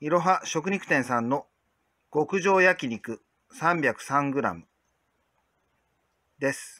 いろは食肉店さんの極上焼肉 303g です。